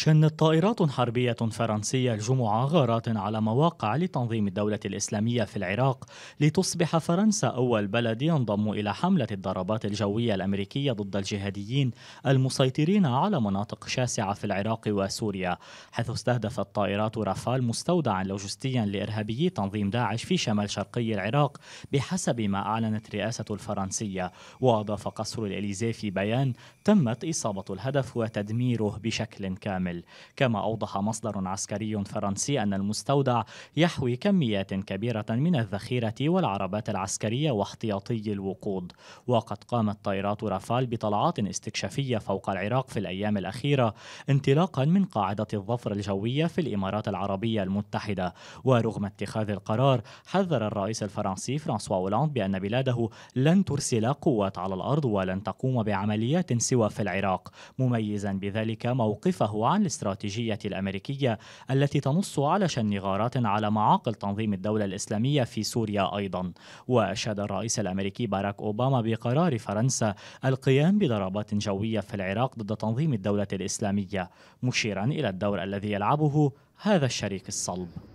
شنت طائرات حربية فرنسية الجمعة غارات على مواقع لتنظيم الدولة الإسلامية في العراق لتصبح فرنسا أول بلد ينضم إلى حملة الضربات الجوية الأمريكية ضد الجهاديين المسيطرين على مناطق شاسعة في العراق وسوريا حيث استهدفت طائرات رافال مستودعا لوجستيا لإرهابيي تنظيم داعش في شمال شرقي العراق بحسب ما أعلنت رئاسة الفرنسية وأضاف قصر الإليزيه في بيان تمت إصابة الهدف وتدميره بشكل كامل كامل كما أوضح مصدر عسكري فرنسي أن المستودع يحوي كميات كبيرة من الذخيرة والعربات العسكرية واحتياطي الوقود وقد قامت طائرات رافال بطلعات استكشافية فوق العراق في الأيام الأخيرة انطلاقا من قاعدة الظفر الجوية في الإمارات العربية المتحدة ورغم اتخاذ القرار حذر الرئيس الفرنسي فرانسوا أولاند بأن بلاده لن ترسل قوات على الأرض ولن تقوم بعمليات سوى في العراق مميزا بذلك موقفه عن عن الاستراتيجية الأمريكية التي تنص على شن غارات على معاقل تنظيم الدولة الإسلامية في سوريا أيضا وأشاد الرئيس الأمريكي باراك أوباما بقرار فرنسا القيام بضربات جوية في العراق ضد تنظيم الدولة الإسلامية مشيرا إلى الدور الذي يلعبه هذا الشريك الصلب